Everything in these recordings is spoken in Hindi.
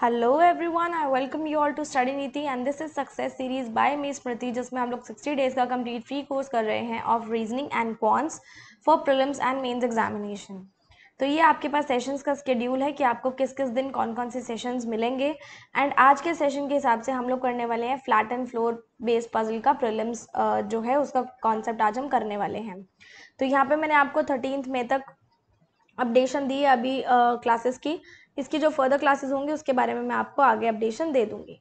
Hello everyone I welcome you all to study Niti and this is success series by me Smriti जिसमें हम लोग 60 डेज का कंप्लीट फ्री कोर्स कर रहे हैं of reasoning and quants for prelims and mains examination तो ये आपके पास सेशंस का स्केड्यूल है कि आपको किस किस दिन कौन कौन से सेशंस मिलेंगे एंड आज के सेशन के हिसाब से हम लोग करने वाले हैं flat and floor base puzzle का प्रिलिम्स जो है उसका कॉन्सेप्ट आज हम करने वाले हैं तो यहाँ पे मैंने आपको थर्टीन मई तक अपडेशन दी है अभी क्लासेस की इसकी जो फर्दर क्लासेस होंगी उसके बारे में मैं आपको आगे अपडेशन दे दूंगी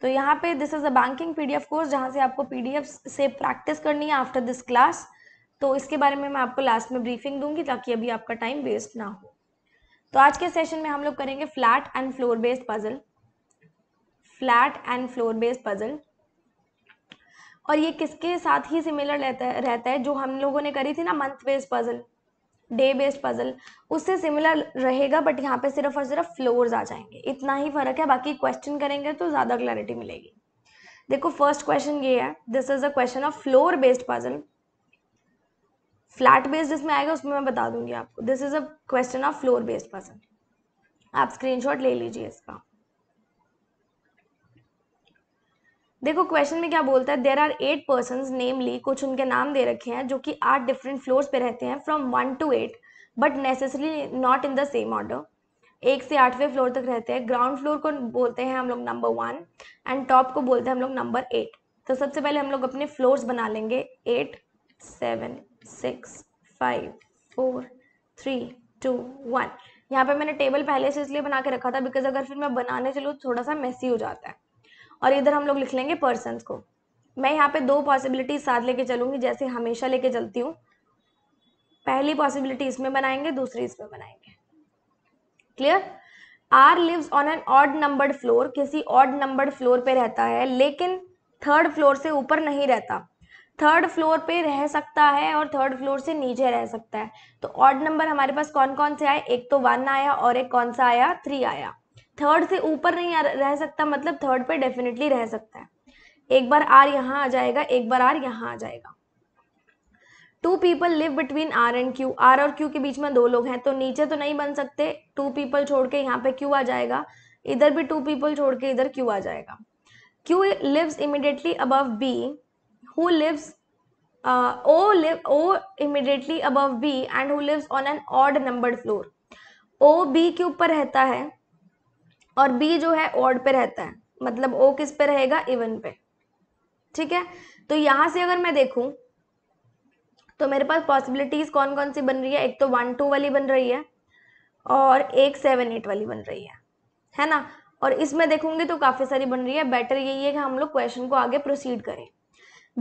तो यहाँ पे this is a banking PDF course जहाँ से आपको पीडीएफ से प्रैक्टिस करनी है आफ्टर दिस क्लास तो इसके बारे में मैं आपको लास्ट में ब्रीफिंग दूंगी ताकि अभी आपका टाइम वेस्ट ना हो तो आज के सेशन में हम लोग करेंगे flat and floor based puzzle flat and floor based puzzle और ये किसके साथ ही सिमिलर रहता है रहता है जो हम लोगों ने करी थी ना month based puzzle day based puzzle उससे सिमिलर रहेगा बट यहाँ पे सिर्फ और सिर्फ फ्लोर्स आ जाएंगे इतना ही फर्क है बाकी क्वेश्चन करेंगे तो ज़्यादा क्लैरिटी मिलेगी देखो फर्स्ट क्वेश्चन ये है this is a question of floor based puzzle flat based जिसमें आएगा उसमें मैं बता दूंगी आपको this is a question of floor based puzzle आप स्क्रीनशॉट ले लीजिए इसका देखो क्वेश्चन में क्या बोलता है there are eight person namely कुछ उनके नाम दे रखे हैं जो कि आठ डिफरेंट फ्लोर्स पे रहते हैं from one to eight but necessary not in the same order एक से आठवें फ्लोर तक रहते हैं ग्राउंड फ्लोर को बोलते हैं हम लोग नंबर वन एंड टॉप को बोलते हैं हम लोग नंबर एट तो सबसे पहले हम लोग अपने फ्लोर्स बना लेंगे eight seven six five four three two one यहाँ पे मैंने टेबल पहले से इसलिए बना के रखा था बिकॉज अगर फिर मैं बनाने चलूँ थोड़ा सा मेसी हो जाता है और इधर हम लोग लिख लेंगे पर्सन को मैं यहाँ पे दो पॉसिबिलिटी साथ लेके चलूंगी जैसे हमेशा लेके चलती हूँ पहली पॉसिबिलिटी इसमें बनाएंगे दूसरी इसमें बनाएंगे clear R lives on an odd numbered floor किसी ऑड नंबर्ड फ्लोर पे रहता है लेकिन थर्ड फ्लोर से ऊपर नहीं रहता थर्ड फ्लोर पे रह सकता है और थर्ड फ्लोर से नीचे रह सकता है तो ऑड नंबर हमारे पास कौन कौन से आए एक तो वन आया और एक कौन सा आया थ्री आया थर्ड से ऊपर नहीं रह सकता मतलब थर्ड पे डेफिनेटली रह सकता है एक बार आर यहाँ आ जाएगा एक बार आर यहाँ आ जाएगा two people live between R and Q R और क्यू के बीच में दो लोग हैं तो नीचे तो नहीं बन सकते टू पीपल छोड़ के यहाँ पे क्यू आ जाएगा इधर भी टू पीपल छोड़ के इधर क्यू आ जाएगा Q lives immediately above B who lives O live O immediately above B and who lives on an odd numbered floor O B के ऊपर रहता है और बी जो है ऑड पे रहता है मतलब ओ किस पे रहेगा इवन पे ठीक है तो यहां से अगर मैं देखूं तो मेरे पास पॉसिबिलिटीज कौन कौन सी बन रही है एक तो वन टू वाली बन रही है और एक सेवन एट वाली बन रही है है ना और इसमें देखूंगी तो काफ़ी सारी बन रही है बेटर यही है कि हम लोग क्वेश्चन को आगे प्रोसीड करें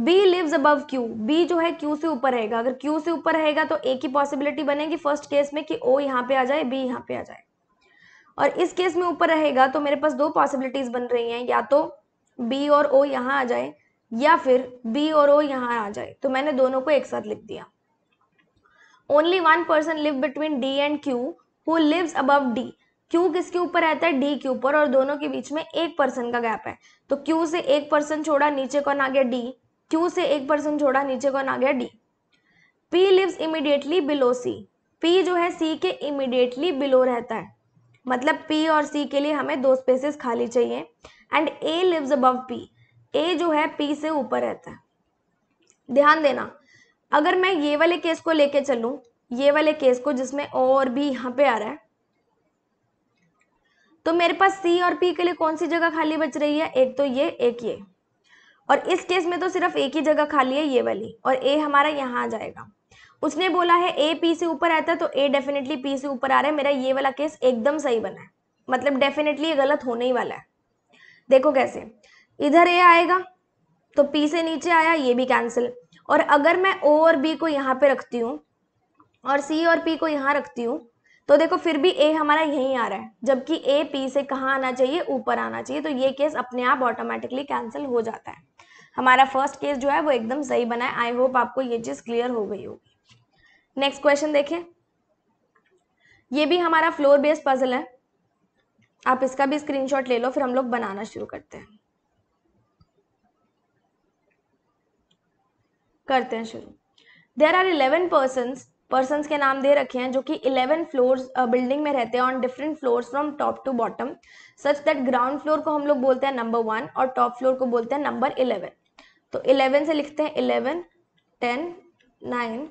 B lives above Q B जो है क्यू से ऊपर रहेगा अगर क्यू से ऊपर रहेगा तो एक ही पॉसिबिलिटी बनेगी फर्स्ट केस में कि ओ यहाँ पे आ जाए बी यहाँ पे आ जाए और इस केस में ऊपर रहेगा तो मेरे पास दो पॉसिबिलिटीज बन रही हैं या तो बी और ओ यहाँ आ जाए या फिर बी और ओ यहाँ आ जाए तो मैंने दोनों को एक साथ लिख दिया only one person live between D and Q who lives above D Q किसके ऊपर रहता है डी के ऊपर और दोनों के बीच में एक पर्सन का गैप है तो क्यू से एक पर्सन छोड़ा नीचे कौन आ गया डी क्यू से एक पर्सन छोड़ा नीचे कौन आ गया D P lives immediately below C P जो है सी के इमिडिएटली बिलो रहता है मतलब पी और सी के लिए हमें दो स्पेसेस खाली चाहिए and A lives above P A जो है पी से ऊपर रहता है ध्यान देना अगर मैं ये वाले केस को लेके चलूं ये वाले केस को जिसमें और भी यहाँ पे आ रहा है तो मेरे पास सी और पी के लिए कौन सी जगह खाली बच रही है एक तो ये एक ये और इस केस में तो सिर्फ एक ही जगह खाली है ये वाली और ए हमारा यहाँ आ जाएगा उसने बोला है ए पी से ऊपर आता है तो ए डेफिनेटली पी से ऊपर आ रहा है मेरा ये वाला केस एकदम सही बना है मतलब डेफिनेटली ये गलत होने ही वाला है देखो कैसे इधर ए आएगा तो पी से नीचे आया ये भी कैंसिल और अगर मैं ओ और बी को यहाँ पे रखती हूँ और सी और पी को यहाँ रखती हूँ तो देखो फिर भी ए हमारा यहीं आ रहा है जबकि ए पी से कहाँ आना चाहिए ऊपर आना चाहिए तो ये केस अपने आप ऑटोमेटिकली कैंसिल हो जाता है हमारा फर्स्ट केस जो है वो एकदम सही बना है आई होप आपको ये चीज़ क्लियर हो गई होगी नेक्स्ट क्वेश्चन देखें ये भी हमारा फ्लोर बेस्ड पजल है आप इसका भी स्क्रीनशॉट ले लो फिर हम लोग बनाना शुरू करते हैं करते हैं शुरू there are eleven person persons के नाम दे रखे हैं जो कि इलेवन फ्लोर्स बिल्डिंग में रहते हैं on different floors from top to bottom such that ground floor को हम लोग बोलते हैं नंबर वन और टॉप फ्लोर को बोलते हैं नंबर इलेवन तो इलेवन से लिखते हैं eleven ten nine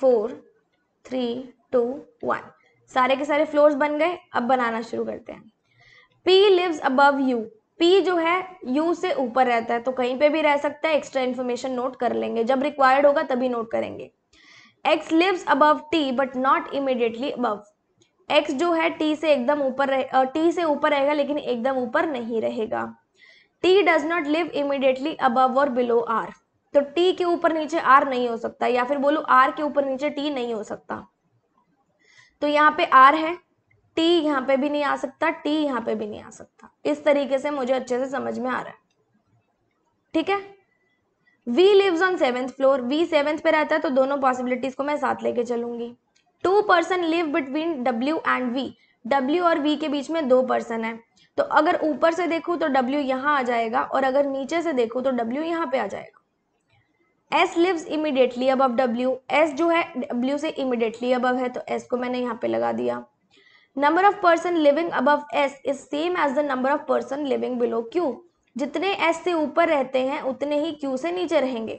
four three two one सारे के सारे फ्लोर्स बन गए अब बनाना शुरू करते हैं P lives above U P जो है U से ऊपर रहता है तो कहीं पे भी रह सकता है एक्स्ट्रा इन्फॉर्मेशन नोट कर लेंगे जब रिक्वायर्ड होगा तभी नोट करेंगे X lives above T but not immediately above X जो है टी से एकदम ऊपर T टी से ऊपर रहेगा लेकिन एकदम ऊपर नहीं रहेगा T does not live immediately above और बिलो आर तो टी के ऊपर नीचे आर नहीं हो सकता या फिर बोलो आर के ऊपर नीचे टी नहीं हो सकता तो यहाँ पे आर है टी यहाँ पे भी नहीं आ सकता टी यहाँ पे भी नहीं आ सकता इस तरीके से मुझे अच्छे से समझ में आ रहा है ठीक है V lives on seventh floor V seventh पे रहता है तो दोनों पॉसिबिलिटीज को मैं साथ लेके चलूंगी two person live between W and V W और वी के बीच में दो पर्सन है तो अगर ऊपर से देखू तो डब्ल्यू यहाँ आ जाएगा और अगर नीचे से देखू तो डब्ल्यू यहाँ पे आ जाएगा S lives immediately above W S जो है डब्ल्यू से इमिडिएटली अबव है तो एस को मैंने यहाँ पे लगा दिया number of person living above S is same as the number of person living below Q जितने एस से ऊपर रहते हैं उतने ही क्यू से नीचे रहेंगे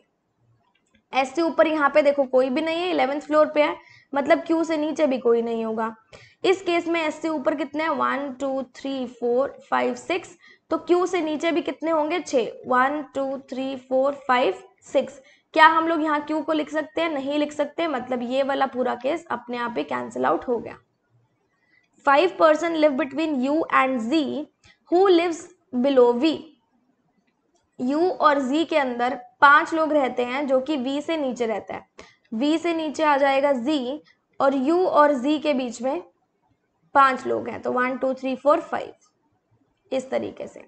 एस से ऊपर यहाँ पे देखो कोई भी नहीं है इलेवेंथ फ्लोर पे है मतलब क्यू से नीचे भी कोई नहीं होगा इस केस में एस से ऊपर कितने हैं one two three four five six तो क्यू से नीचे भी कितने होंगे छ one two three four five six क्या हम लोग यहाँ क्यू को लिख सकते हैं नहीं लिख सकते मतलब ये वाला पूरा केस अपने आप ही कैंसिल आउट हो गया five person live between U and G who lives below V U और जी के अंदर पांच लोग रहते हैं जो कि वी से नीचे रहता है वी से नीचे आ जाएगा जी और यू और जी के बीच में पांच लोग हैं तो one two three four five इस तरीके से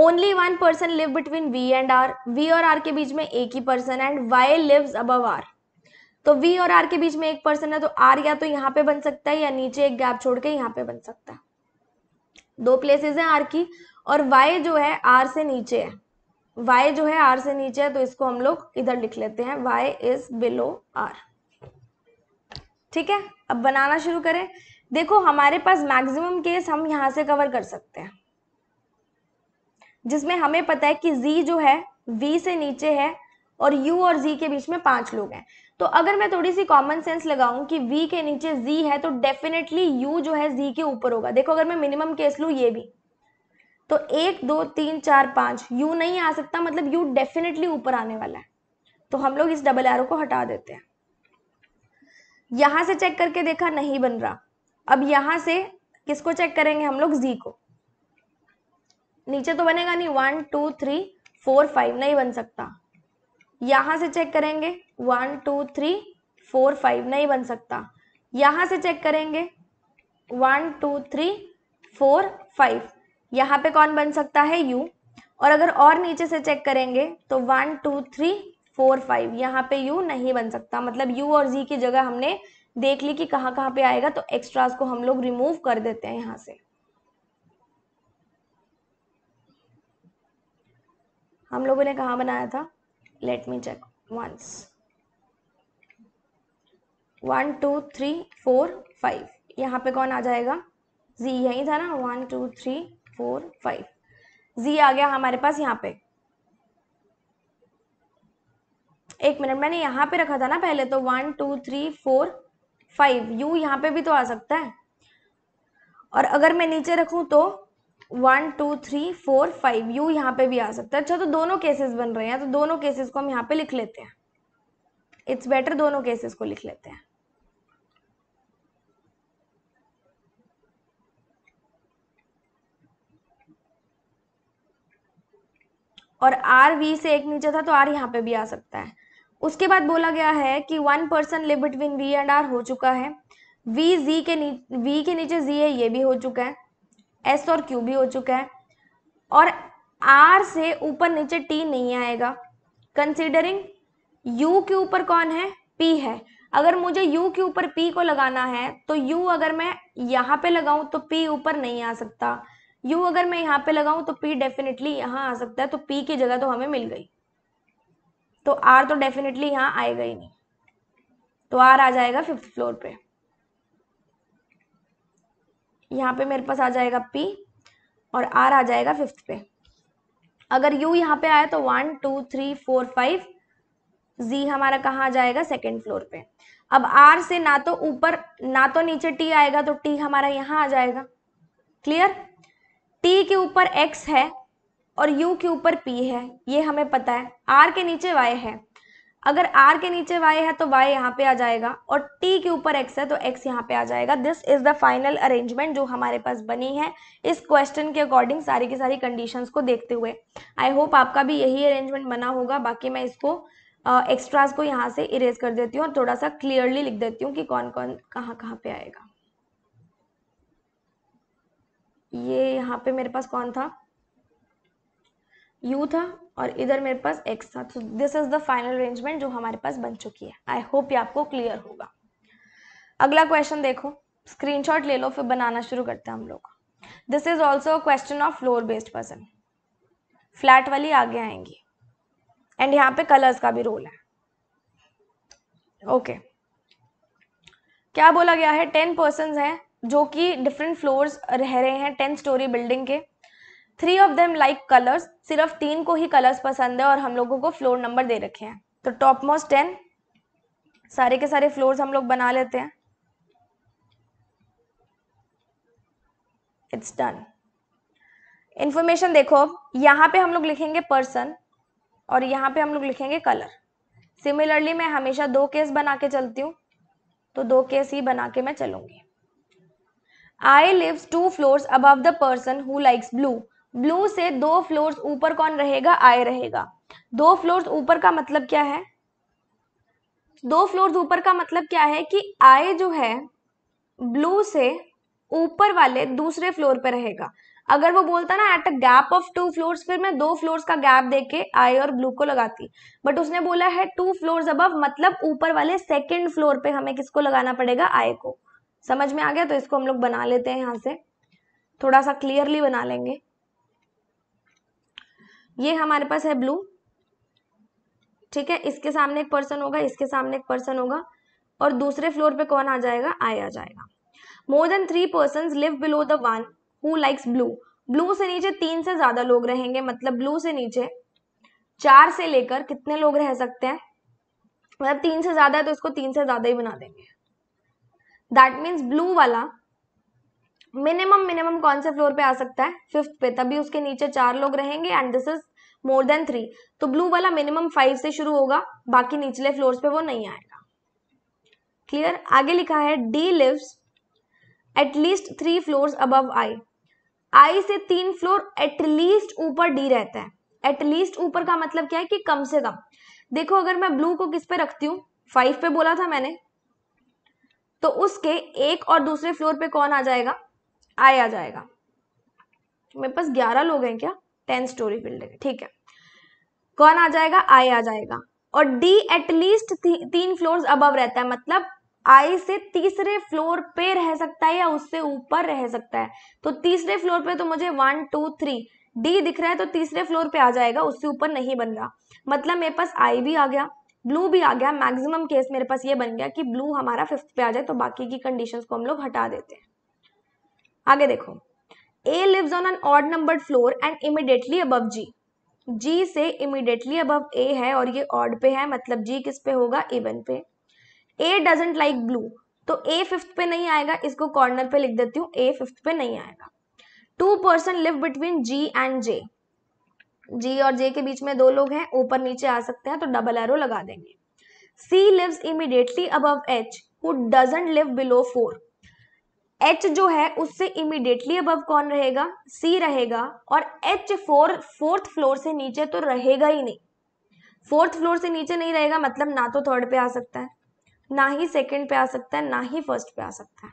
only one person live between V and R V और आर के बीच में एक ही पर्सन and Y live above R तो वी और आर के बीच में एक पर्सन है तो आर या तो यहाँ पे बन सकता है या नीचे एक गैप छोड़ के यहाँ पे बन सकता है दो प्लेसेस हैं आर की और वाई जो है आर से नीचे है वाई जो है आर से नीचे है तो इसको हम लोग इधर लिख लेते हैं वाई इज बिलो आर ठीक है अब बनाना शुरू करें देखो हमारे पास मैक्सिमम केस हम यहाँ से कवर कर सकते हैं जिसमें हमें पता है कि जी जो है वी से नीचे है और यू और जी के बीच में पांच लोग हैं तो अगर मैं थोड़ी सी कॉमन सेंस लगाऊं कि वी के नीचे जी है तो डेफिनेटली यू जो है जी के ऊपर होगा देखो अगर मैं मिनिमम केस लूँ ये भी तो एक दो तीन चार पाँच यू नहीं आ सकता मतलब यू डेफिनेटली ऊपर आने वाला है तो हम लोग इस डबल एरो को हटा देते हैं यहां से चेक करके देखा नहीं बन रहा अब यहां से किसको चेक करेंगे हम लोग जी को नीचे तो बनेगा नहीं one two three four five नहीं बन सकता यहाँ से चेक करेंगे one two three four five नहीं बन सकता यहाँ से चेक करेंगे one two three four five यहाँ पे कौन बन सकता है यू और अगर और नीचे से चेक करेंगे तो one two three four five यहाँ पे यू नहीं बन सकता मतलब यू और जी की जगह हमने देख ली कि कहाँ कहाँ पे आएगा तो एक्स्ट्रास को हम लोग रिमूव कर देते हैं यहाँ से हम लोगों ने कहा बनाया था let me check once one two three four five यहाँ पे कौन आ जाएगा जी यही था ना one two three four five G आ गया हमारे पास यहाँ पे एक मिनट मैंने यहाँ पे रखा था ना पहले तो one two three four five U यहाँ पे भी तो आ सकता है और अगर मैं नीचे रखूँ तो one two three four five U यहाँ पे भी आ सकता है अच्छा तो दोनों केसेस बन रहे हैं तो दोनों केसेस को हम यहाँ पे लिख लेते हैं इट्स बेटर दोनों केसेस को लिख लेते हैं और आर वी से एक नीचे था तो आर यहाँ पे भी आ सकता है उसके बाद बोला गया है कि one person live between V and R हो चुका है वी जी के नी वी के नीचे जी है ये भी हो चुका है एस और क्यू भी हो चुका है और आर से ऊपर नीचे टी नहीं आएगा कंसिडरिंग यू के ऊपर कौन है पी है अगर मुझे U के ऊपर P को लगाना है तो U अगर मैं यहाँ पे लगाऊं तो पी ऊपर नहीं आ सकता यू अगर मैं यहाँ पे लगाऊं तो पी डेफिनेटली यहाँ आ सकता है तो पी की जगह तो हमें मिल गई तो आर तो डेफिनेटली यहाँ आएगा ही नहीं तो आर आ जाएगा फिफ्थ फ्लोर पे यहाँ पे मेरे पास आ जाएगा पी और आर आ जाएगा फिफ्थ पे अगर यू यहाँ पे आया तो one two three four five G हमारा कहाँ आ जाएगा सेकेंड फ्लोर पे अब आर से ना तो ऊपर ना तो नीचे टी आएगा तो टी हमारा यहाँ आ जाएगा क्लियर टी के ऊपर एक्स है और यू के ऊपर पी है ये हमें पता है आर के नीचे वाई है अगर आर के नीचे वाई है तो वाई यहाँ पे आ जाएगा और टी के ऊपर एक्स है तो एक्स यहाँ पे आ जाएगा this is the final arrangement जो हमारे पास बनी है इस क्वेश्चन के अकॉर्डिंग सारी की सारी कंडीशंस को देखते हुए आई होप आपका भी यही अरेंजमेंट बना होगा बाकी मैं इसको एक्स्ट्राज uh, को यहाँ से इरेज कर देती हूँ और थोड़ा सा क्लियरली लिख देती हूँ कि कौन कौन कहाँ कहाँ पे आएगा ये यहाँ पे मेरे पास कौन था यू था और इधर मेरे पास एक्स था तो this is the final arrangement जो हमारे पास बन चुकी है आई होप ये आपको क्लियर होगा अगला क्वेश्चन देखो स्क्रीनशॉट ले लो फिर बनाना शुरू करते हैं हम लोग this is also question of floor based person flat वाली आगे आएंगी एंड यहाँ पे कलर्स का भी रोल है ओके okay. क्या बोला गया है टेन पर्सन हैं जो कि डिफरेंट फ्लोर्स रह रहे हैं टेन स्टोरी बिल्डिंग के three of them like colours सिर्फ तीन को ही कलर्स पसंद है और हम लोगों को फ्लोर नंबर दे रखे हैं तो टॉप मोस्ट टेन सारे के सारे फ्लोर्स हम लोग बना लेते हैं इट्स डन इंफॉर्मेशन देखो यहाँ पे हम लोग लिखेंगे पर्सन और यहाँ पे हम लोग लिखेंगे कलर सिमिलरली मैं हमेशा दो केस बना के चलती हूँ तो दो केस ही बना के मैं चलूंगी I live two floors above the person who likes blue blue से दो फ्लोर्स ऊपर कौन रहेगा आई रहेगा दो फ्लोर्स ऊपर का मतलब क्या है दो फ्लोर्स ऊपर का मतलब क्या है कि आई जो है ब्लू से ऊपर वाले दूसरे फ्लोर पे रहेगा अगर वो बोलता ना at a gap of two floors फिर मैं दो फ्लोर्स का गैप देके आई और ब्लू को लगाती बट उसने बोला है टू फ्लोर्स अबव मतलब ऊपर वाले सेकंड फ्लोर पे हमें किसको लगाना पड़ेगा आई को समझ में आ गया तो इसको हम लोग बना लेते हैं यहाँ से थोड़ा सा क्लियरली बना लेंगे ये हमारे पास है ब्लू ठीक है इसके सामने एक पर्सन होगा इसके सामने एक पर्सन होगा और दूसरे फ्लोर पे कौन आ जाएगा आई आ जाएगा more than three person live below the one who likes blue blue से नीचे तीन से ज्यादा लोग रहेंगे मतलब ब्लू से नीचे चार से लेकर कितने लोग रह सकते हैं मतलब तीन से ज्यादा है तो इसको तीन से ज्यादा ही बना देंगे दैट मीन्स ब्लू वाला मिनिमम मिनिमम कौन से फ्लोर पे आ सकता है फिफ्थ पे तभी उसके नीचे चार लोग रहेंगे and this is more than three तो ब्लू वाला मिनिमम फाइव से शुरू होगा बाकी निचले फ्लोर पे वो नहीं आएगा क्लियर आगे लिखा है D lives at least three floor above I आई से तीन फ्लोर एटलीस्ट ऊपर डी रहता है एटलीस्ट ऊपर का मतलब क्या है कि कम से कम देखो अगर मैं ब्लू को किस पे रखती हूँ फाइव पे बोला था मैंने तो उसके एक और दूसरे फ्लोर पे कौन आ जाएगा आई आ जाएगा मेरे पास ग्यारह लोग हैं क्या टेन स्टोरी बिल्डिंग ठीक है कौन आ जाएगा आई आ जाएगा और डी एटलीस्ट ती, तीन फ्लोर अबव रहता है मतलब आई से तीसरे फ्लोर पे रह सकता है या उससे ऊपर रह सकता है तो तीसरे फ्लोर पे तो मुझे वन टू थ्री डी दिख रहा है तो तीसरे फ्लोर पे आ जाएगा उससे ऊपर नहीं बन रहा मतलब मेरे पास आई भी आ गया ब्लू भी आ गया मैक्सिमम केस मेरे पास ये बन गया कि ब्लू हमारा फिफ्थ पे आ जाए तो बाकी की कंडीशंस को हम लोग हटा देते हैं आगे देखो A lives on an odd number floor and immediately above G G से इमिडिएटली अब ए है और ये ऑड पे है मतलब जी किस पे होगा इवन पे ए डजेंट लाइक ब्लू तो ए फिफ्थ पे नहीं आएगा इसको कॉर्नर पे लिख देती हूँ ए फिफ्थ पे नहीं आएगा two person live between G and J G और जे के बीच में दो लोग हैं ऊपर नीचे आ सकते हैं तो डबल एरो लगा देंगे C lives immediately above H who doesn't live below four H जो है उससे इमिडिएटली अबव कौन रहेगा सी रहेगा और एच फोर फोर्थ फ्लोर से नीचे तो रहेगा ही नहीं फोर्थ फ्लोर से नीचे नहीं रहेगा मतलब ना तो थर्ड पे आ सकता है ना ही सेकेंड पे आ सकता है ना ही फर्स्ट पे आ सकता है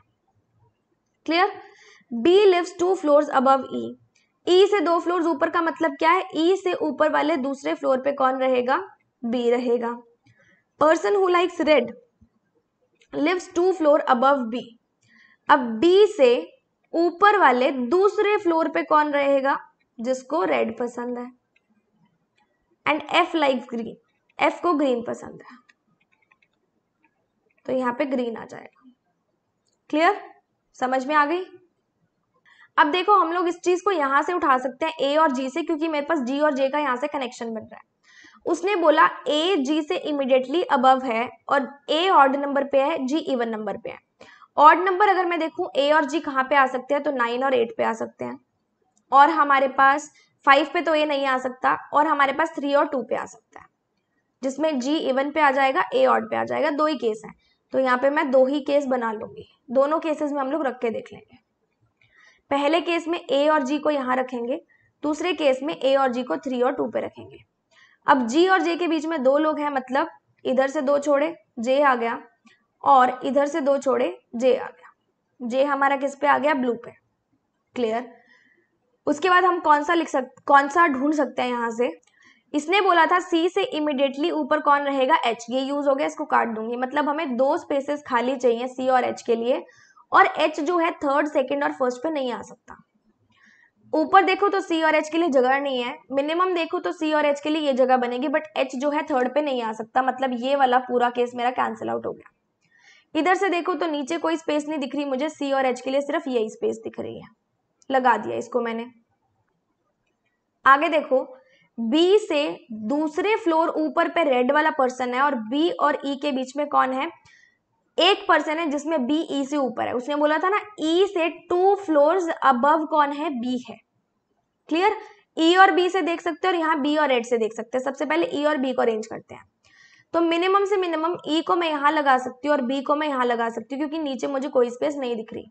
clear B lives two floor above E E से दो फ्लोर ऊपर का मतलब क्या है E से ऊपर वाले दूसरे फ्लोर पे कौन रहेगा बी रहेगा person who likes red lives two floor above B अब बी से ऊपर वाले दूसरे फ्लोर पे कौन रहेगा जिसको रेड पसंद है and F like green F को ग्रीन पसंद है तो यहां पे ग्रीन आ जाएगा क्लियर समझ में आ गई अब देखो हम लोग इस चीज को यहां से उठा सकते हैं ए और जी से क्योंकि मेरे पास जी और जे का यहां से कनेक्शन बन रहा है उसने बोला ए जी से इमिडिएटली अबव है और ए ऑर्ड नंबर पे है जी इवन नंबर पे है ऑड नंबर अगर मैं देखूं ए और जी कहाँ पे आ सकते हैं तो नाइन और एट पे आ सकते हैं और हमारे पास फाइव पे तो ए नहीं आ सकता और हमारे पास थ्री और टू पे आ सकता है जिसमें जी इवन पे आ जाएगा ए ऑड पे आ जाएगा दो ही केस हैं तो यहाँ पे मैं दो ही केस बना लूंगी दोनों केसेस में हम लोग रख के देख लेंगे पहले केस में ए और जी को यहाँ रखेंगे दूसरे केस में ए और जी को थ्री और टू पे रखेंगे अब जी और जे के बीच में दो लोग हैं मतलब इधर से दो छोड़े जे आ गया और इधर से दो छोड़े जे आ गया जे हमारा किस पे आ गया ब्लू पे क्लियर उसके बाद हम कौन सा लिख सक कौन सा ढूंढ सकते हैं यहाँ से इसने बोला था सी से इमिडिएटली ऊपर कौन रहेगा एच ये यूज हो गया इसको काट दूंगी मतलब हमें दो स्पेसेस खाली चाहिए सी और एच के लिए और एच जो है थर्ड सेकेंड और फर्स्ट पे नहीं आ सकता ऊपर देखो तो सी और एच के लिए जगह नहीं है मिनिमम देखो तो सी और एच के लिए ये जगह बनेगी बट एच जो है थर्ड पे नहीं आ सकता मतलब ये वाला पूरा केस मेरा कैंसिल आउट हो गया इधर से देखो तो नीचे कोई स्पेस नहीं दिख रही मुझे सी और एच के लिए सिर्फ यही स्पेस दिख रही है लगा दिया इसको मैंने आगे देखो बी से दूसरे फ्लोर ऊपर पे रेड वाला पर्सन है और बी और ई e के बीच में कौन है एक पर्सन है जिसमें बी ई e से ऊपर है उसने बोला था ना ई e से टू फ्लोर अबव कौन है बी है क्लियर ई e और बी से देख सकते हो और यहाँ बी और रेड से देख सकते हैं सबसे पहले ई e और बी को अरेंज करते हैं तो मिनिमम से मिनिमम ई e को मैं यहाँ लगा सकती हूँ और बी को मैं यहाँ लगा सकती हूँ क्योंकि नीचे मुझे कोई स्पेस नहीं दिख रही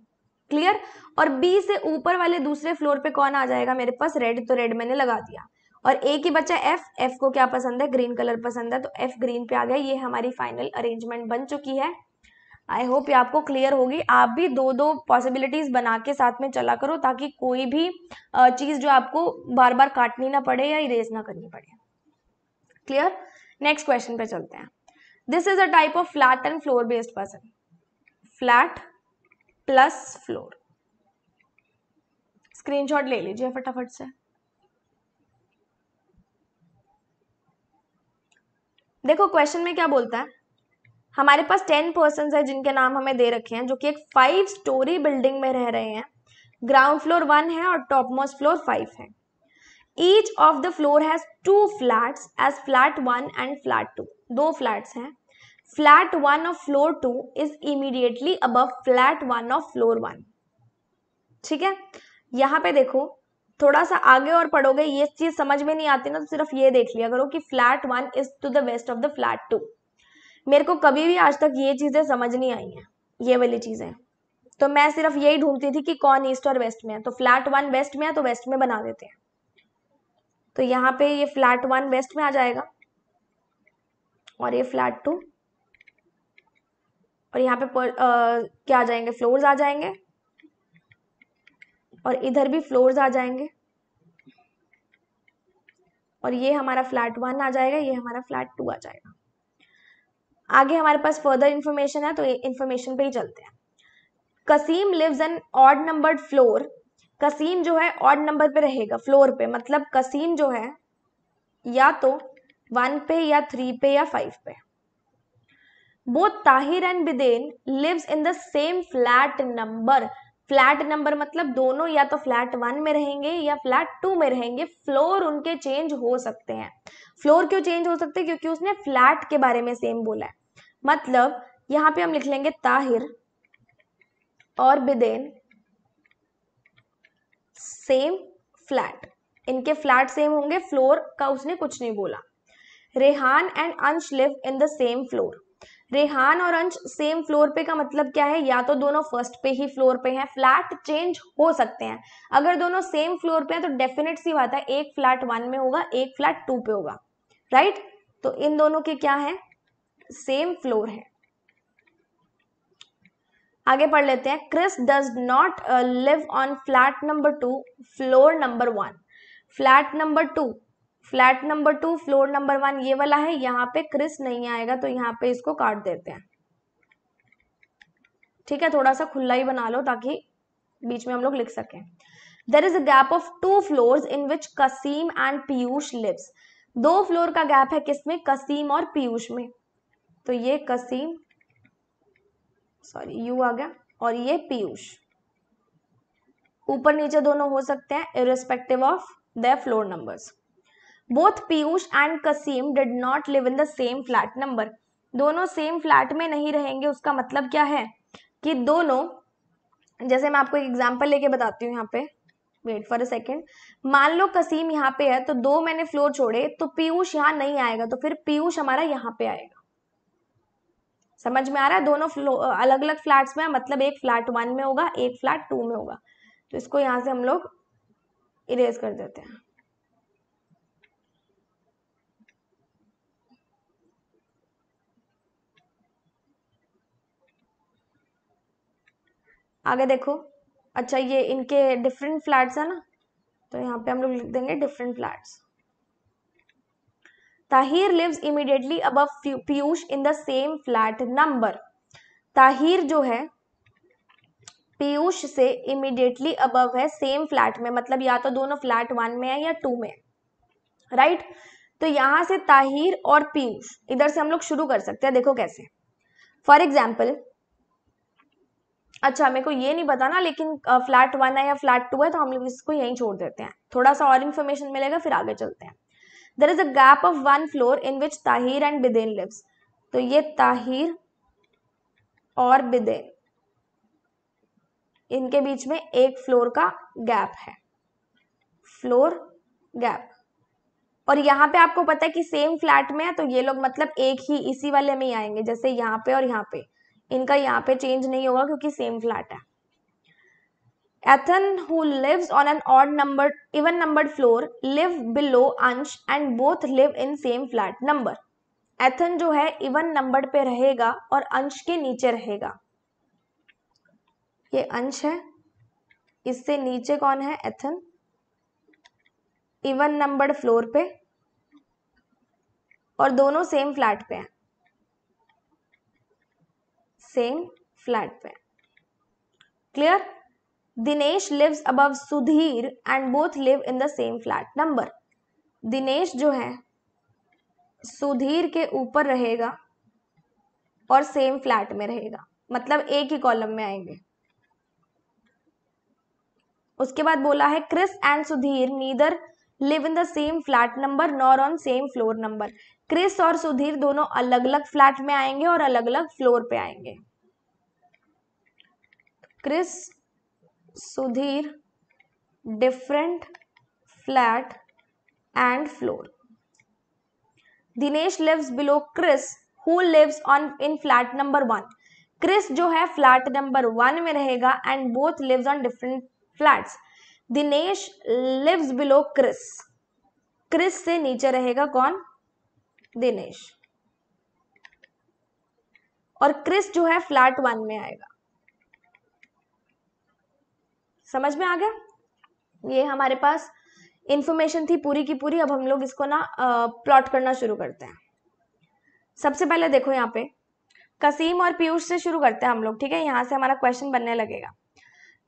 क्लियर और बी से ऊपर वाले दूसरे फ्लोर पे कौन आ जाएगा मेरे पास रेड तो रेड मैंने लगा दिया और ए की बच्चा एफ एफ को क्या पसंद है ग्रीन कलर पसंद है तो एफ ग्रीन पे आ गया ये हमारी फाइनल अरेंजमेंट बन चुकी है आई होप ये आपको क्लियर होगी आप भी दो दो पॉसिबिलिटीज़ बना के साथ में चला करो ताकि कोई भी चीज़ जो आपको बार बार काटनी ना पड़े या इरेज ना करनी पड़े क्लियर नेक्स्ट क्वेश्चन पे चलते हैं this is a type of flat and floor based person flat plus floor screenshot ले लीजिए फटाफट से देखो क्वेश्चन में क्या बोलता है हमारे पास टेन पर्सन है जिनके नाम हमें दे रखे हैं जो कि एक फाइव स्टोरी बिल्डिंग में रह रहे हैं ग्राउंड फ्लोर वन है और टॉप मोस्ट फ्लोर फाइव है each of the floor has two flat as flat one and flat two दो फ्लैट्स हैं flat one of floor two is immediately above flat one of floor one ठीक है यहां पे देखो थोड़ा सा आगे और पढ़ोगे ये चीज समझ में नहीं आती ना तो सिर्फ ये देख लिया करो कि flat one is to the west of the flat two मेरे को कभी भी आज तक ये चीजें समझ नहीं आई हैं ये वाली चीजें तो मैं सिर्फ यही ढूंढती थी कि कौन ईस्ट और वेस्ट में है तो फ्लैट वन वेस्ट में है तो वेस्ट में बना देते हैं तो यहाँ पे ये फ्लैट वन वेस्ट में आ जाएगा और ये फ्लैट टू और यहाँ पे पर, आ, क्या आ जाएंगे फ्लोर्स आ जाएंगे और इधर भी फ्लोर्स आ जाएंगे और ये हमारा फ्लैट वन आ जाएगा ये हमारा फ्लैट टू आ जाएगा आगे हमारे पास फर्दर इन्फॉर्मेशन है तो इंफॉर्मेशन पे ही चलते हैं Kasim lives an odd numbered floor Kasim जो है ऑड नंबर पे रहेगा फ्लोर पे मतलब कसीम जो है या तो वन पे या थ्री पे या फाइव पे both Tahir and Biden lives in the same flat number flat number मतलब दोनों या तो फ्लैट वन में रहेंगे या फ्लैट टू में रहेंगे फ्लोर उनके चेंज हो सकते हैं फ्लोर क्यों चेंज हो सकते हैं क्योंकि उसने फ्लैट के बारे में सेम बोला है मतलब यहाँ पे हम लिख लेंगे ताहिर और बिदेन सेम फ्लैट इनके फ्लैट सेम होंगे फ्लोर का उसने कुछ नहीं बोला Rehan and Ansh live in the same floor Rehan और अंश सेम फ्लोर पे का मतलब क्या है या तो दोनों फर्स्ट पे ही फ्लोर पे हैं फ्लैट चेंज हो सकते हैं अगर दोनों सेम फ्लोर पे हैं तो डेफिनेट सी बात है एक फ्लैट वन में होगा एक फ्लैट टू पे होगा राइट तो इन दोनों के क्या है सेम फ्लोर है आगे पढ़ लेते हैं Chris does not live on flat number two floor number one flat number two flat number two floor number one ये वाला है यहाँ पे क्रिस नहीं आएगा तो यहाँ पे इसको काट देते हैं ठीक है थोड़ा सा खुला ही बना लो ताकि बीच में हम लोग लिख सकें there is a gap of two floor in which Kasim and Piyush lives दो फ्लोर का गैप है किसमें कसीम और पीयूष में तो ये कसीम सॉरी यू आ गया और ये पीयूष ऊपर नीचे दोनों हो सकते हैं irrespective of the floor number both Piyush and Kasim did not live in the same flat number दोनों सेम फ्लैट में नहीं रहेंगे उसका मतलब क्या है कि दोनों जैसे मैं आपको एक एग्जांपल लेके बताती हूँ यहाँ पे वेट फॉर अ सेकेंड मान लो कसीम यहाँ पे है तो दो मैंने फ्लोर छोड़े तो पीयूष यहाँ नहीं आएगा तो फिर पीयूष हमारा यहाँ पे आएगा समझ में आ रहा है दोनों अलग अलग फ्लैट्स में मतलब एक फ्लैट वन में होगा एक फ्लैट टू में होगा तो इसको यहाँ से हम लोग इरेज कर देते हैं आगे देखो अच्छा ये इनके डिफरेंट फ्लैट्स है ना तो यहाँ पे हम लोग लिख देंगे different flats Tahir lives immediately above Piyush in the same flat number Tahir जो है पीयूष से इमिडिएटली अबव है सेम फ्लैट में मतलब या तो दोनों फ्लैट वन में है या टू में राइट तो यहां से ताहिर और पीयूष इधर से हम लोग शुरू कर सकते हैं देखो कैसे फॉर एग्जाम्पल अच्छा मेरे को ये नहीं पता ना लेकिन फ्लैट वन है या फ्लैट टू है तो हम लोग इसको यहीं छोड़ देते हैं थोड़ा सा और इन्फॉर्मेशन मिलेगा फिर आगे चलते हैं there is a gap of one floor in which Tahir and Biden lives तो ये ताहिर और बिदेन इनके बीच में एक फ्लोर का गैप है फ्लोर गैप और यहाँ पे आपको पता है कि सेम फ्लैट में है तो ये लोग मतलब एक ही इसी वाले में ही आएंगे जैसे यहाँ पे और यहाँ पे इनका यहाँ पे चेंज नहीं होगा क्योंकि सेम फ्लैट है Ethan, who lives on an odd number, even numbered floor, live below Ansh and both live in same flat number. Ethan जो है even numbered पे रहेगा और अंश के नीचे रहेगा ये अंश है इससे नीचे कौन है एथन इवन नंबर फ्लोर पे और दोनों सेम फ्लैट पे हैं सेम फ्लैट पे clear Dinesh lives above Sudhir and both live in the same flat number Dinesh जो है सुधीर के ऊपर रहेगा और सेम फ्लैट में रहेगा मतलब एक ही कॉलम में आएंगे उसके बाद बोला है Chris and Sudhir neither live in the same flat number nor on same floor number Chris और सुधीर दोनों अलग अलग फ्लैट में आएंगे और अलग अलग फ्लोर पे आएंगे Chris Sudhir different flat and floor Dinesh lives below Chris who lives on in flat number one Chris जो है फ्लैट नंबर वन में रहेगा and both lives on different flats Dinesh lives below Chris Chris से नीचे रहेगा कौन दिनेश और क्रिस जो है फ्लैट वन में आएगा समझ में आ गया ये हमारे पास इन्फॉर्मेशन थी पूरी की पूरी अब हम लोग इसको ना प्लॉट करना शुरू करते हैं सबसे पहले देखो यहाँ पे कसीम और पीयूष से शुरू करते हैं हम लोग ठीक है यहाँ से हमारा क्वेश्चन बनने लगेगा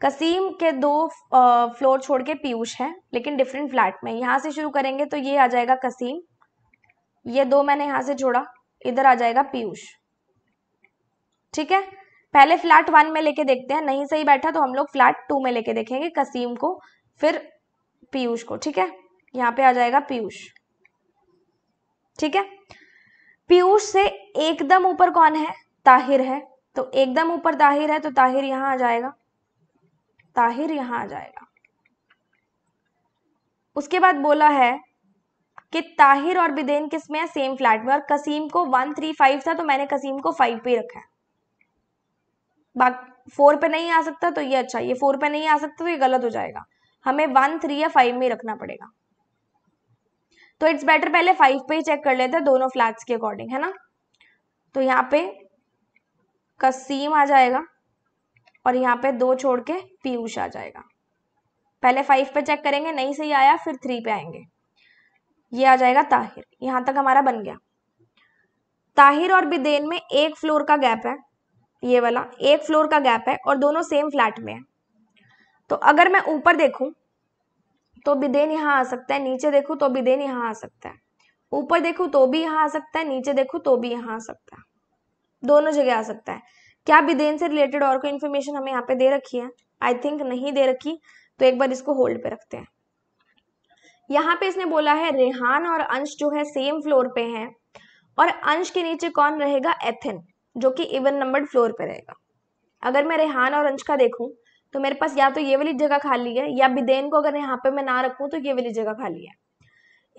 कसीम के दो फ्लोर छोड़ के पीयूष है लेकिन डिफरेंट फ्लैट में यहाँ से शुरू करेंगे तो ये आ जाएगा कसीम ये दो मैंने यहाँ से छोड़ा इधर आ जाएगा पीयूष ठीक है पहले फ्लैट वन में लेके देखते हैं नहीं सही बैठा तो हम लोग फ्लैट टू में लेके देखेंगे कसीम को फिर पीयूष को ठीक है यहाँ पे आ जाएगा पीयूष ठीक है पीयूष से एकदम ऊपर कौन है ताहिर है तो एकदम ऊपर ताहिर है तो ताहिर यहां आ जाएगा ताहिर यहां आ जाएगा उसके बाद बोला है कि ताहिर और बिदेन किस में है सेम फ्लैट में और कसीम को वन थ्री फाइव था तो मैंने कसीम को फाइव पे रखा है बाक फोर पे नहीं आ सकता तो ये अच्छा ये फोर पे नहीं आ सकता तो ये गलत हो जाएगा हमें वन थ्री या फाइव में रखना पड़ेगा तो इट्स बेटर पहले फाइव पे ही चेक कर लेते हैं दोनों फ्लैट्स के अकॉर्डिंग है ना तो यहाँ पे कसीम आ जाएगा और यहाँ पे दो छोड़ के पीयूष आ जाएगा पहले फाइव पे चेक करेंगे नहीं सही आया फिर थ्री पे आएंगे ये आ जाएगा ताहिर यहाँ तक हमारा बन गया ताहिर और बिदेन में एक फ्लोर का गैप है ये वाला एक फ्लोर का गैप है और दोनों सेम फ्लैट में है तो अगर मैं ऊपर देखूं तो बिदेन यहाँ आ सकता है नीचे देखूं तो बिदेन यहाँ आ सकता है ऊपर देखूं तो भी यहाँ आ सकता है नीचे देखूं तो भी यहाँ आ सकता है दोनों जगह आ सकता है क्या बिदेन से रिलेटेड और कोई इन्फॉर्मेशन हमें यहाँ पे दे रखी है आई थिंक नहीं दे रखी तो एक बार इसको होल्ड पे रखते हैं यहाँ पे इसने बोला है रेहान और अंश जो है सेम फ्लोर पे हैं और अंश के नीचे कौन रहेगा एथेन जो कि इवन नंबर्ड फ्लोर पर रहेगा अगर मैं रेहान और अंश का देखूँ तो मेरे पास या तो ये वाली जगह खाली है या बिदेन को अगर यहाँ पे मैं ना रखूँ तो ये वाली जगह खाली है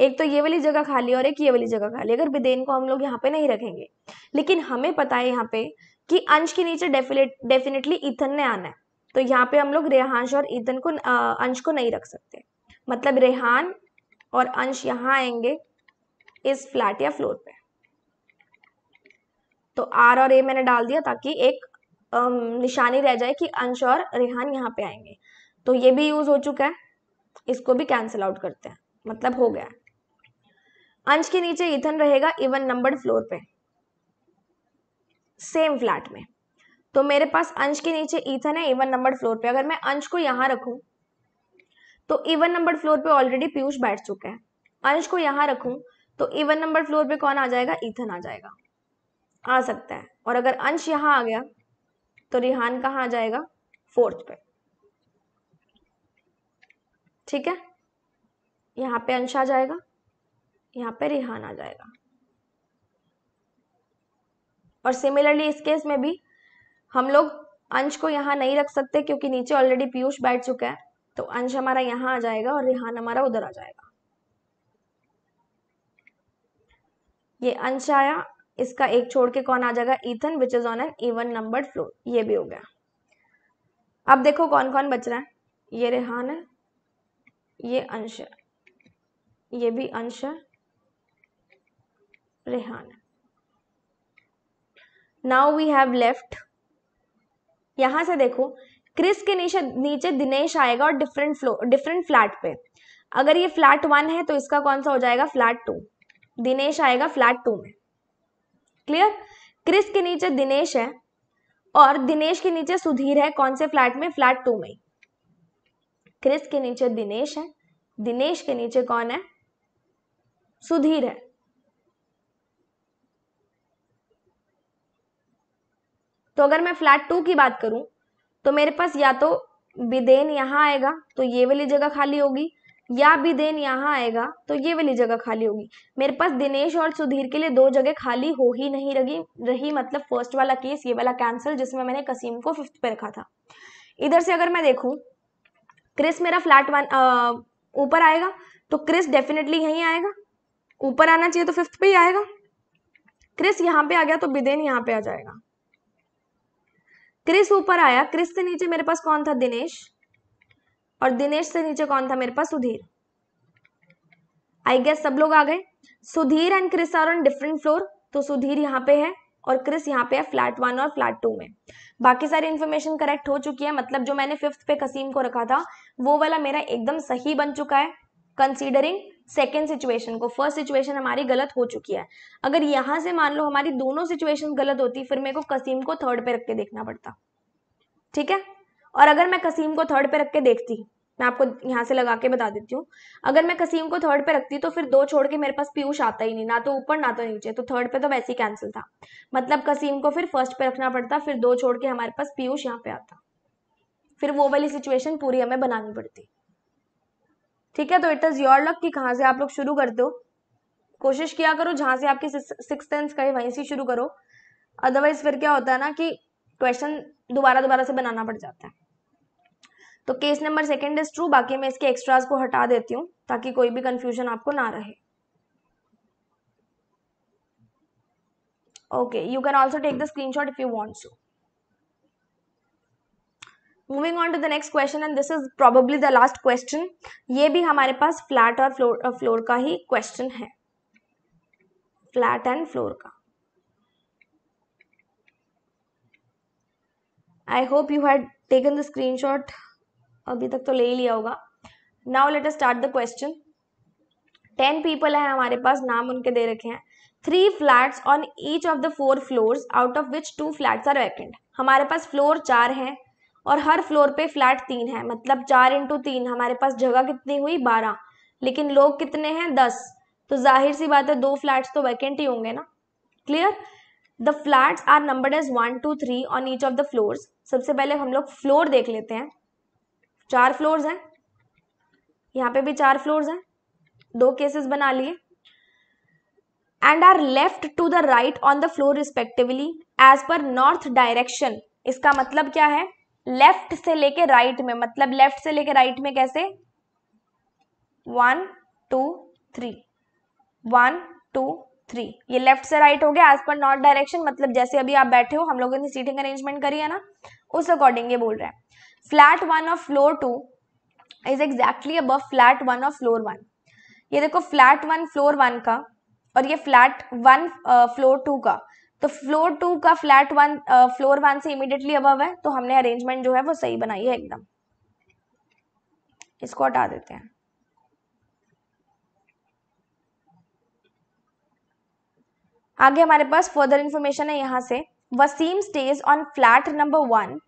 एक तो ये वाली जगह खाली और एक ये वाली जगह खाली अगर बिदेन को हम लोग यहाँ पे नहीं रखेंगे लेकिन हमें पता है यहाँ पे कि अंश के नीचे डेफिनेटली ईथन ने आना है तो यहाँ पे हम लोग रेहांश और ईथन को आ, अंश को नहीं रख सकते मतलब रेहान और अंश यहाँ आएंगे इस फ्लैट या फ्लोर पे तो आर और ए मैंने डाल दिया ताकि एक निशानी रह जाए कि अंश और रेहान यहाँ पे आएंगे तो ये भी यूज़ हो चुका है इसको भी कैंसिल आउट करते हैं मतलब हो गया अंश के नीचे इथन रहेगा इवन नंबर्ड फ्लोर पे सेम फ्लैट में तो मेरे पास अंश के नीचे इथन है इवन नंबर्ड फ्लोर पे अगर मैं अंश को यहां रखू तो इवन नंबर्ड फ्लोर पे ऑलरेडी पीयूष बैठ चुका है अंश को यहां रखू तो इवन नंबर फ्लोर पे कौन आ जाएगा इथन आ जाएगा आ सकता है और अगर अंश यहां आ गया तो रिहान कहा आ जाएगा फोर्थ पे ठीक है यहां पे अंश आ जाएगा यहां पे रिहान आ जाएगा और सिमिलरली इस केस में भी हम लोग अंश को यहां नहीं रख सकते क्योंकि नीचे ऑलरेडी पीयूष बैठ चुका है तो अंश हमारा यहां आ जाएगा और रिहान हमारा उधर आ जाएगा ये अंश आया इसका एक छोड़ के कौन आ जाएगा Ethan which is on an even number floor ये भी हो गया अब देखो कौन कौन बच रहा है ये रेहान है ये अंश है ये भी अंश है रेहान है नाउ वी हैव लेफ्ट यहां से देखो क्रिस के नीचे नीचे दिनेश आएगा और डिफरेंट फ्लोर डिफरेंट फ्लैट पे अगर ये फ्लैट वन है तो इसका कौन सा हो जाएगा फ्लैट टू दिनेश आएगा फ्लैट टू में क्लियर क्रिस के नीचे दिनेश है और दिनेश के नीचे सुधीर है कौन से फ्लैट में फ्लैट टू में क्रिस के नीचे दिनेश है दिनेश के नीचे कौन है सुधीर है तो अगर मैं फ्लैट टू की बात करूं तो मेरे पास या तो बिदेन यहां आएगा तो ये वाली जगह खाली होगी या भी देन यहाँ आएगा तो ये वाली जगह खाली होगी मेरे पास दिनेश और सुधीर के लिए दो जगह खाली हो ही नहीं रही रही मतलब फर्स्ट वाला केस ये वाला कैंसिल जिसमें मैंने कसीम को फिफ्थ पे रखा था इधर से अगर मैं देखूँ क्रिस मेरा फ्लैट वन ऊपर आएगा तो क्रिस डेफिनेटली यहीं आएगा ऊपर आना चाहिए तो फिफ्थ पे ही आएगा क्रिस यहाँ पे आ गया तो बिदेन यहाँ पे आ जाएगा क्रिस ऊपर आया क्रिस से नीचे मेरे पास कौन था दिनेश और दिनेश से नीचे कौन था मेरे पास सुधीर आई गेस सब लोग आ गए Sudhir and Chris are on different floor तो सुधीर यहाँ पे है और क्रिस यहाँ पे है फ्लैट वन और फ्लैट टू में बाकी सारी इन्फॉर्मेशन करेक्ट हो चुकी है मतलब जो मैंने फिफ्थ पे कसीम को रखा था वो वाला मेरा एकदम सही बन चुका है कंसीडरिंग सेकेंड सिचुएशन को फर्स्ट सिचुएशन हमारी गलत हो चुकी है अगर यहाँ से मान लो हमारी दोनों सिचुएशन गलत होती फिर मेरे को कसीम को थर्ड पे रख के देखना पड़ता ठीक है और अगर मैं कसीम को थर्ड पे रख के देखती मैं आपको यहाँ से लगा के बता देती हूँ अगर मैं कसीम को थर्ड पे रखती तो फिर दो छोड़ के मेरे पास पीयूष आता ही नहीं ना तो ऊपर ना तो नीचे तो थर्ड पे तो वैसे ही कैंसिल था मतलब कसीम को फिर फर्स्ट पे रखना पड़ता फिर दो छोड़ के हमारे पास पीयूष यहाँ पे आता फिर वो वाली सिचुएशन पूरी हमें बनानी पड़ती ठीक है तो इट इज़ योर लक कि कहाँ से आप लोग शुरू कर दो कोशिश किया करो जहाँ से आपकी सिक्स सेंस कहे वहीं से शुरू करो अदरवाइज फिर क्या होता है ना कि क्वेश्चन दोबारा दोबारा से बनाना पड़ जाता है तो case number second is true बाकी मैं इसके एक्स्ट्राज को हटा देती हूँ ताकि कोई भी कंफ्यूजन आपको ना रहे you can also take the screenshot if you want so moving on to the next question and this is probably the last question ये भी हमारे पास फ्लैट और फ्लोर फ्लोर का ही क्वेश्चन है फ्लैट एंड फ्लोर का I hope you had taken the screenshot अभी तक तो ले ही लिया होगा now let start the question ten people है हमारे पास नाम उनके दे रखे हैं three flats on each of the four floors out of which two flats are vacant हमारे पास फ्लोर चार हैं और हर फ्लोर पे फ्लैट तीन है मतलब चार इंटू तीन हमारे पास जगह कितनी हुई बारह लेकिन लोग कितने हैं दस तो जाहिर सी बात है दो फ्लैट्स तो वैकेंट ही होंगे ना clear the flats are number as one two three on each of the floors सबसे पहले हम लोग फ्लोर देख लेते हैं चार फ्लोर्स हैं यहाँ पे भी चार फ्लोर्स हैं दो केसेस बना लिए and are left to the right on the floor respectively as per north direction इसका मतलब क्या है लेफ्ट से लेके राइट right में मतलब लेफ्ट से लेके राइट right में कैसे one two three one two three ये लेफ्ट से राइट हो गया एज पर नॉर्थ डायरेक्शन मतलब जैसे अभी आप बैठे हो हम लोगों ने सीटिंग अरेंजमेंट करी है ना उस अकॉर्डिंग ये बोल रहे हैं flat one of floor two is exactly above flat one of floor one ये देखो फ्लैट वन फ्लोर वन का और ये फ्लैट वन फ्लोर टू का तो फ्लोर टू का फ्लैट वन फ्लोर वन से इमिडिएटली अबव है तो हमने अरेंजमेंट जो है वो सही बनाई है एकदम इसको हटा देते हैं आगे हमारे पास फर्दर इंफॉर्मेशन है यहाँ से Wasim stays on flat number one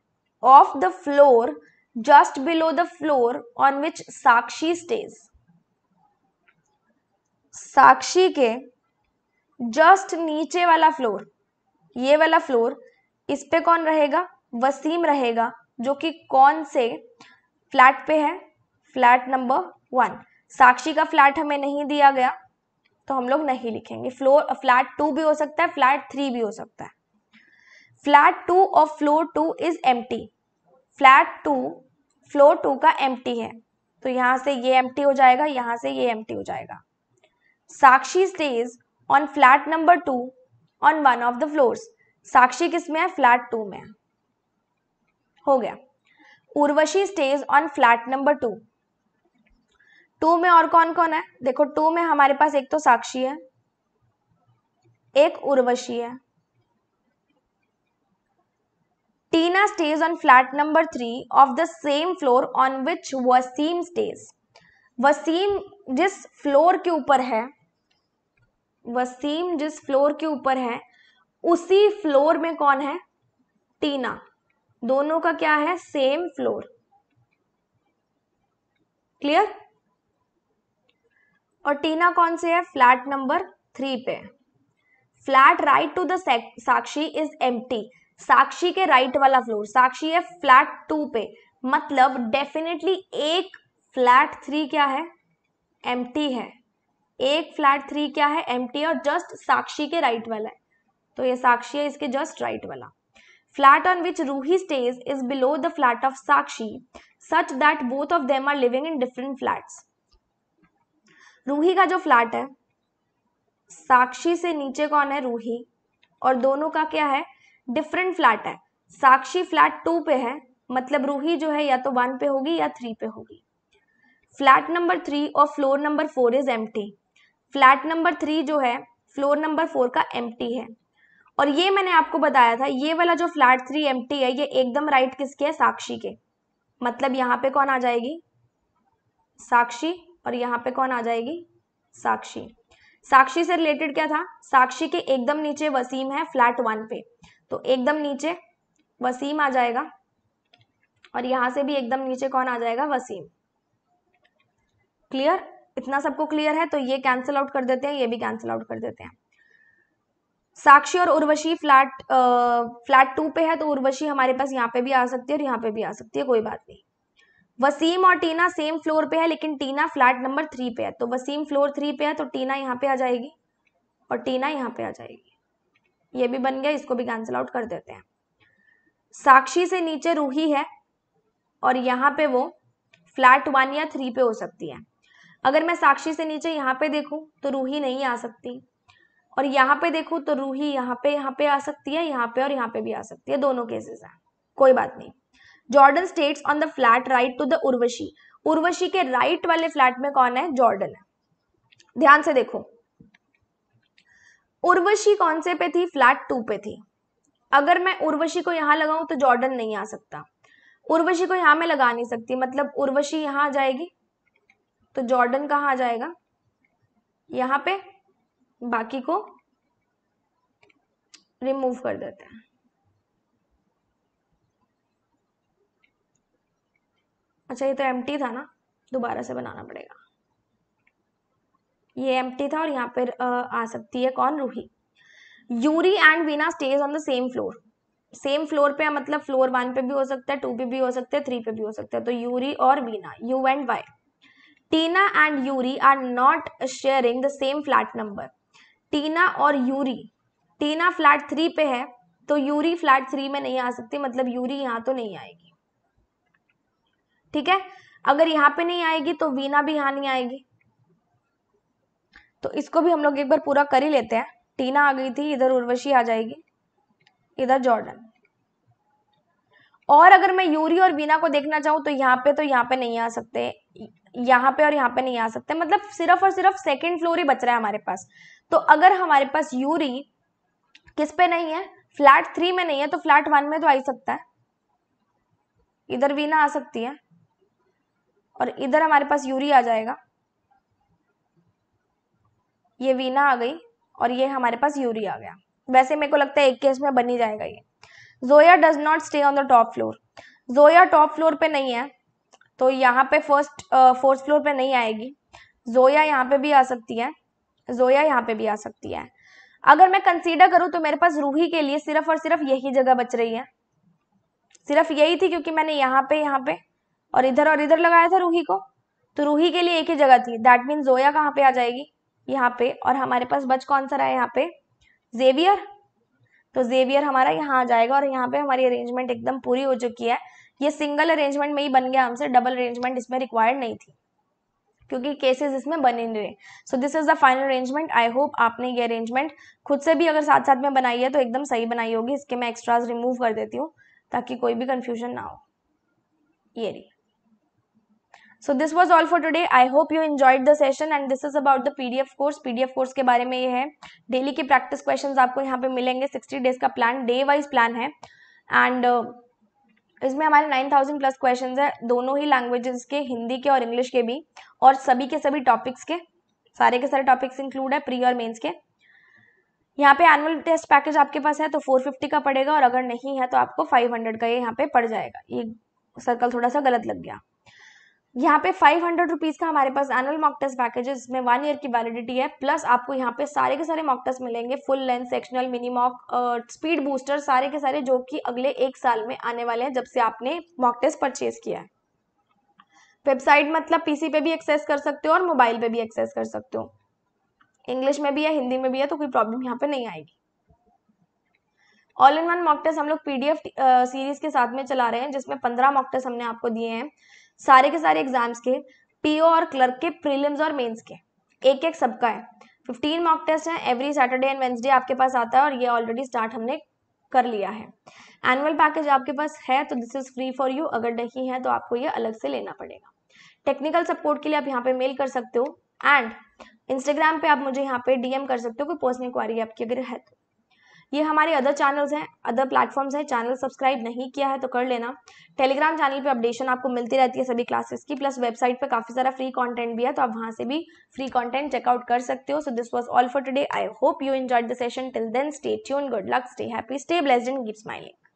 of the floor just below the floor on which Sakshi stays Sakshi के जस्ट नीचे वाला फ्लोर ये वाला फ्लोर इस पे कौन रहेगा वसीम रहेगा जो कि कौन से फ्लैट पे है फ्लैट नंबर वन साक्षी का फ्लैट हमें नहीं दिया गया तो हम लोग नहीं लिखेंगे फ्लोर फ्लैट टू भी हो सकता है फ्लैट थ्री भी हो सकता है फ्लैट टू और floor two is M flat two floor two का एम है तो यहाँ से ये एम हो जाएगा यहाँ से ये एम हो जाएगा Sakshi stays on flat number two on one of the floors Sakshi किस में है फ्लैट टू में हो गया Urvashi stays on flat number two two में और कौन कौन है देखो टू में हमारे पास एक तो साक्षी है एक उर्वशी है Tina stays on flat number three of the same floor on which Wasim stays Wasim जिस फ्लोर के ऊपर है वसीम जिस फ्लोर के ऊपर है उसी फ्लोर में कौन है टीना दोनों का क्या है सेम फ्लोर क्लियर और टीना कौन से है फ्लैट नंबर थ्री पे flat right to the Sakshi is M Sakshi के राइट right वाला फ्लोर साक्षी है फ्लैट टू पे मतलब डेफिनेटली एक फ्लैट थ्री क्या है एम है एक फ्लैट थ्री क्या है एम और जस्ट साक्षी के राइट right वाला है तो ये साक्षी है इसके जस्ट राइट right वाला flat on which Ruhi stays is below the flat of Sakshi such that both of them are living in different flats Ruhi का जो फ्लैट है साक्षी से नीचे कौन है रूही और दोनों का क्या है डिफरेंट फ्लैट है साक्षी फ्लैट टू पे है मतलब रूही जो है या तो वन पे होगी या थ्री पे होगी फ्लैट नंबर थ्री और floor number four is M flat number three जो है फ्लोर नंबर फोर का एम है और ये मैंने आपको बताया था ये वाला जो फ्लैट थ्री एम है ये एकदम राइट किसके है साक्षी के मतलब यहाँ पे कौन आ जाएगी साक्षी और यहाँ पे कौन आ जाएगी साक्षी साक्षी से रिलेटेड क्या था साक्षी के एकदम नीचे वसीम है फ्लैट वन पे तो एकदम नीचे वसीम आ जाएगा और यहां से भी एकदम नीचे कौन आ जाएगा वसीम क्लियर इतना सबको क्लियर है तो ये कैंसिल आउट कर देते हैं ये भी कैंसिल आउट कर देते हैं साक्षी और उर्वशी फ्लैट फ्लैट टू पे है तो उर्वशी हमारे पास यहाँ पे भी आ सकती है और यहाँ पे भी आ सकती है कोई बात नहीं वसीम और टीना सेम फ्लोर पे है लेकिन टीना फ्लैट नंबर थ्री पे है तो वसीम फ्लोर थ्री पे है तो टीना यहाँ पे आ जाएगी और टीना यहाँ पे आ जाएगी ये भी बन गया इसको भी कैंसिल आउट कर देते हैं साक्षी से नीचे रूही है और यहाँ पे वो फ्लैट वन या थ्री पे हो सकती है अगर मैं साक्षी से नीचे यहाँ पे देखूँ तो रूही नहीं आ सकती और यहाँ पे देखूँ तो रूही यहाँ पे यहाँ पे आ सकती है यहाँ पे और यहाँ पे भी आ सकती है दोनों केसेस हैं कोई बात नहीं Jordan stays on the flat right to the Urvashi Urvashi के राइट वाले फ्लैट में कौन है जॉर्डन है ध्यान से देखो उर्वशी कौन से पे थी फ्लैट टू पे थी अगर मैं उर्वशी को यहां लगाऊं तो जॉर्डन नहीं आ सकता उर्वशी को यहां मैं लगा नहीं सकती मतलब उर्वशी यहां आ जाएगी तो जॉर्डन कहाँ आ जाएगा यहां पे बाकी को रिमूव कर देते हैं अच्छा ये तो एम था ना दोबारा से बनाना पड़ेगा ये एम था और यहाँ पर आ सकती है कौन Ruhi Yuri and Veena stays on the same floor same floor पे मतलब फ्लोर वन पे भी हो सकता है टू पे भी हो सकता है थ्री पे भी हो सकता है तो यूरी और Veena U and Y Tina and Yuri are not sharing the same flat number Tina और यूरी टीना फ्लैट थ्री पे है तो यूरी फ्लैट थ्री में नहीं आ सकती मतलब यूरी यहाँ तो नहीं आएगी ठीक है अगर यहाँ पे नहीं आएगी तो वीना भी यहाँ नहीं आएगी तो इसको भी हम लोग एक बार पूरा कर ही लेते हैं टीना आ गई थी इधर उर्वशी आ जाएगी इधर जॉर्डन और अगर मैं यूरी और वीना को देखना चाहूँ तो यहाँ पे तो यहाँ पे नहीं आ सकते यहाँ पे और यहाँ पे नहीं आ सकते मतलब सिर्फ और सिर्फ सेकेंड फ्लोर ही बच रहा है हमारे पास तो अगर हमारे पास यूरी किस पे नहीं है फ्लैट थ्री में नहीं है तो फ्लैट वन में तो आ ही सकता है इधर वीना आ सकती है और इधर हमारे पास यूरी आ जाएगा ये वीना आ गई और ये हमारे पास यूरी आ गया वैसे मेरे को लगता है एक केस में बनी जाएगा ये Zoya does not stay on the top floor Zoya top floor पे नहीं है तो यहाँ पे फर्स्ट फोर्थ फ्लोर पे नहीं आएगी जोया यहाँ पे भी आ सकती है जोया यहाँ पे भी आ सकती है अगर मैं कंसीडर करूँ तो मेरे पास रूही के लिए सिर्फ और सिर्फ यही जगह बच रही है सिर्फ यही थी क्योंकि मैंने यहाँ पे यहाँ पे और इधर और इधर लगाया था रूही को तो रूही के लिए एक ही जगह थी दैट मीन जोया कहाँ पे आ जाएगी यहाँ पे और हमारे पास बच कौन सा रहा है यहाँ पे जेवियर तो जेवियर हमारा यहाँ आ जाएगा और यहाँ पे हमारी अरेंजमेंट एकदम पूरी हो चुकी है ये सिंगल अरेंजमेंट में ही बन गया हमसे डबल अरेंजमेंट इसमें रिक्वायर्ड नहीं थी क्योंकि केसेस इसमें बने नहीं रहे so this is the final arrangement I hope आपने ये अरेंजमेंट खुद से भी अगर साथ साथ में बनाई है तो एकदम सही बनाई होगी इसके मैं एक्स्ट्राज रिमूव कर देती हूँ ताकि कोई भी कन्फ्यूजन ना हो ये रही so this was all for today I hope you enjoyed the session and this is about the P D F course P D F course के बारे में ये है डेली के प्रैक्टिस क्वेश्चन आपको यहाँ पे मिलेंगे सिक्सटी डेज का प्लान डे वाइज प्लान है एंड uh, इसमें हमारे नाइन थाउजेंड प्लस क्वेश्चन है दोनों ही लैंग्वेजेस के हिंदी के और इंग्लिश के भी और सभी के सभी टॉपिक्स के सारे के सारे टॉपिक्स इंक्लूड है प्री और मेन्स के यहाँ पे एनुअल टेस्ट पैकेज आपके पास है तो फोर फिफ्टी का पड़ेगा और अगर नहीं है तो आपको फाइव हंड्रेड का ये यहाँ पे पड़ जाएगा ये सर्कल थोड़ा सा गलत लग गया यहाँ पे फाइव हंड्रेड रुपीज़ का हमारे पास एनुअल मॉक टेस्ट पैकेज है जिसमें वन ईयर की वैलिडिटी है प्लस आपको यहाँ पे सारे के सारे मॉक टेस्ट मिलेंगे full length sectional mini mock speed booster सारे के सारे जो कि अगले एक साल में आने वाले हैं जब से आपने मॉक टेस्ट परचेज किया है वेबसाइट मतलब पीसी पे भी एक्सेस कर सकते हो और मोबाइल पे भी एक्सेस कर सकते हो इंग्लिश में भी है हिंदी में भी है तो कोई प्रॉब्लम यहाँ पे नहीं आएगी all in one mock test हम लोग पीडीएफ सीरीज के साथ में चला रहे हैं जिसमें पंद्रह मॉक टेस्ट हमने आपको दिए हैं सारे के सारे एग्जाम्स के पीओ और क्लर्क के प्रीलिम्स और मेंस के एक एक सबका है फिफ्टीन मॉक टेस्ट है एवरी सैटरडे एंड वेंसडे आपके पास आता है और ये ऑलरेडी स्टार्ट हमने कर लिया है एनुअल पैकेज आपके पास है तो this is free for you अगर नहीं है तो आपको ये अलग से लेना पड़ेगा टेक्निकल सपोर्ट के लिए आप यहाँ पे मेल कर सकते हो एंड इंस्टाग्राम पे आप मुझे यहाँ पे डीएम कर सकते हो कोई पर्सनल इंक्वायरी आपकी अगर है तो ये हमारे अदर चैनल्स हैं अदर प्लेटफॉर्म्स हैं चैनल सब्सक्राइब नहीं किया है तो कर लेना टेलीग्राम चैनल पे अपडेशन आपको मिलती रहती है सभी क्लासेस की प्लस वेबसाइट पे काफ़ी सारा फ्री कंटेंट भी है तो आप वहाँ से भी फ्री कंटेंट चेकआउट कर सकते हो so this was all for today I hope you enjoyed the session till then stay tuned good luck stay happy stay blessed and keep smiling